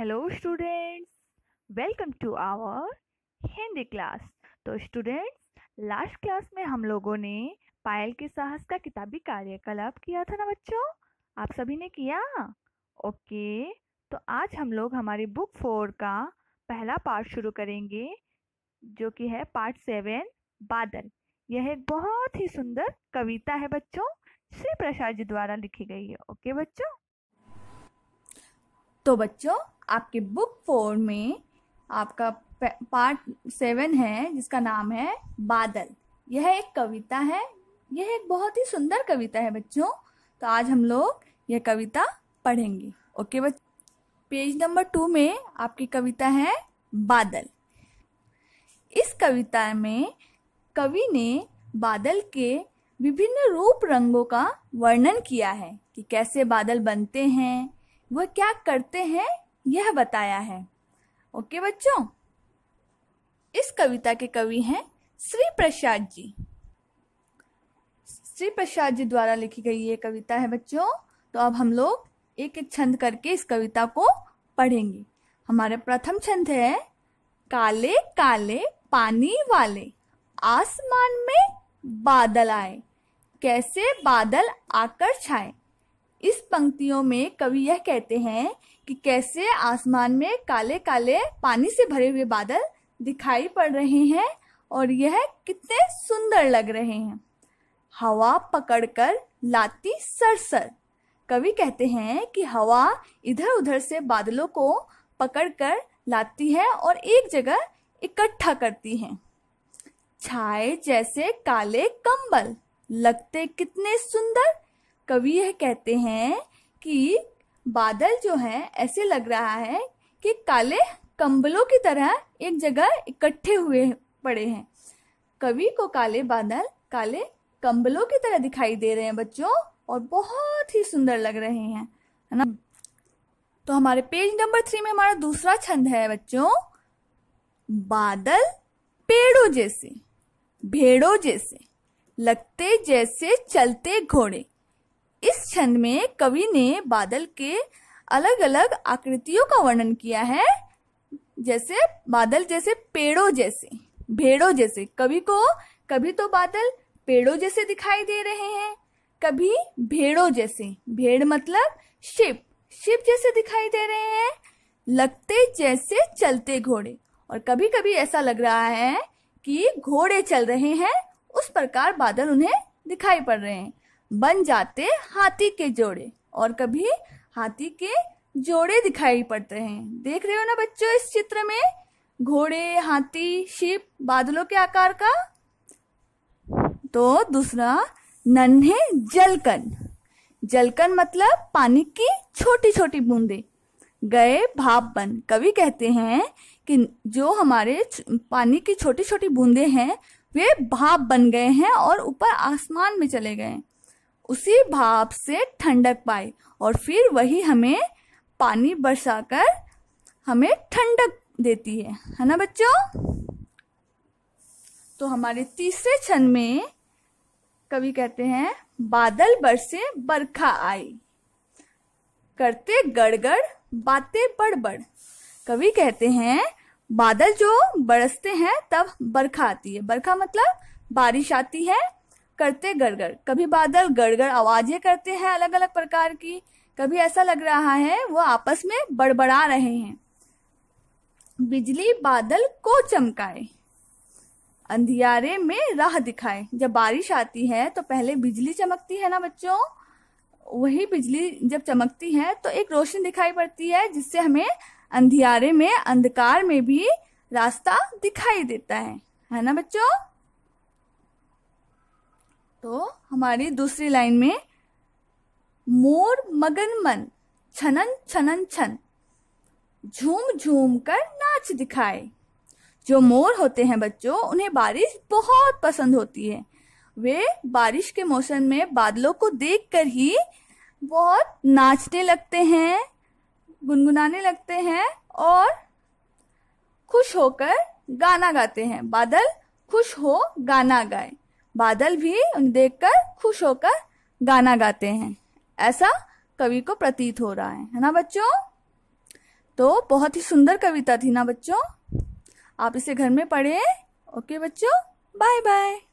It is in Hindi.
hello students welcome to our Hindi class तो स्टूडेंट्स लास्ट क्लास में हम लोगों ने पायल के साहस का किताबी कार्यकलाप किया था ना बच्चों आप सभी ने किया ओके तो आज हम लोग हमारी बुक फोर का पहला पार्ट शुरू करेंगे जो कि है पार्ट सेवन बादल यह एक बहुत ही सुंदर कविता है बच्चों श्री प्रसाद जी द्वारा लिखी गई है ओके बच्चों तो बच्चों आपके बुक फोर में आपका पार्ट सेवन है जिसका नाम है बादल यह एक कविता है यह एक बहुत ही सुंदर कविता है बच्चों तो आज हम लोग यह कविता पढ़ेंगे ओके बच्चों पेज नंबर टू में आपकी कविता है बादल इस कविता में कवि ने बादल के विभिन्न रूप रंगों का वर्णन किया है कि कैसे बादल बनते हैं वह क्या करते हैं यह बताया है ओके बच्चों इस कविता के कवि हैं श्री प्रसाद जी श्री प्रसाद जी द्वारा लिखी गई ये कविता है बच्चों तो अब हम लोग एक एक छंद करके इस कविता को पढ़ेंगे हमारे प्रथम छंद है काले काले पानी वाले आसमान में बादल आए कैसे बादल आकर छाए पंक्तियों में कवि यह कहते हैं कि कैसे आसमान में काले काले पानी से भरे हुए बादल दिखाई पड़ रहे हैं और यह कितने सुंदर लग रहे हैं हवा पकड़कर लाती सरसर कवि कहते हैं कि हवा इधर उधर से बादलों को पकड़कर लाती है और एक जगह इकट्ठा करती है छाए जैसे काले कंबल लगते कितने सुंदर कवि यह कहते हैं कि बादल जो है ऐसे लग रहा है कि काले कंबलों की तरह एक जगह इकट्ठे हुए पड़े हैं कवि को काले बादल काले कंबलों की तरह दिखाई दे रहे हैं बच्चों और बहुत ही सुंदर लग रहे हैं है ना तो हमारे पेज नंबर थ्री में हमारा दूसरा छंद है बच्चों बादल पेड़ों जैसे भेड़ों जैसे लगते जैसे चलते घोड़े इस छंद में कवि ने बादल के अलग अलग आकृतियों का वर्णन किया है जैसे बादल जैसे पेड़ों जैसे भेड़ों जैसे कवि को कभी तो बादल पेड़ों जैसे दिखाई दे रहे हैं कभी भेड़ों जैसे भेड़ मतलब शिप शिप जैसे दिखाई दे रहे हैं लगते जैसे चलते घोड़े और कभी कभी ऐसा लग रहा है कि घोड़े चल रहे हैं उस प्रकार बादल उन्हें दिखाई पड़ रहे हैं बन जाते हाथी के जोड़े और कभी हाथी के जोड़े दिखाई पड़ते हैं देख रहे हो ना बच्चों इस चित्र में घोड़े हाथी शिप बादलों के आकार का तो दूसरा नन्हे जलकन जलकन मतलब पानी की छोटी छोटी बूंदे गए भाप बन कवि कहते हैं कि जो हमारे पानी की छोटी छोटी बूंदे हैं वे भाप बन गए हैं और ऊपर आसमान में चले गए उसी भाप से ठंडक पाए और फिर वही हमें पानी बरसाकर हमें ठंडक देती है है ना बच्चों तो हमारे तीसरे क्षण में कवि कहते हैं बादल बरसे बरखा आई करते गड़गड़ बातें बड़बड़ कवि कहते हैं बादल जो बरसते हैं तब बरखा आती है बरखा मतलब बारिश आती है करते गड़गड़ कभी बादल गड़गड़ आवाजें करते हैं अलग अलग प्रकार की कभी ऐसा लग रहा है वो आपस में बड़बड़ा रहे हैं बिजली बादल को चमकाए अंधियारे में राह दिखाए जब बारिश आती है तो पहले बिजली चमकती है ना बच्चों वही बिजली जब चमकती है तो एक रोशनी दिखाई पड़ती है जिससे हमें अंधियारे में अंधकार में भी रास्ता दिखाई देता है है ना बच्चों तो हमारी दूसरी लाइन में मोर मगन मन छनन छनन छन झूम झूम कर नाच दिखाए जो मोर होते हैं बच्चों उन्हें बारिश बहुत पसंद होती है वे बारिश के मौसम में बादलों को देखकर ही बहुत नाचने लगते हैं गुनगुनाने लगते हैं और खुश होकर गाना गाते हैं बादल खुश हो गाना गाए बादल भी उन्हें देखकर खुश होकर गाना गाते हैं ऐसा कवि को प्रतीत हो रहा है है ना बच्चों तो बहुत ही सुंदर कविता थी ना बच्चों आप इसे घर में पढ़े ओके बच्चों बाय बाय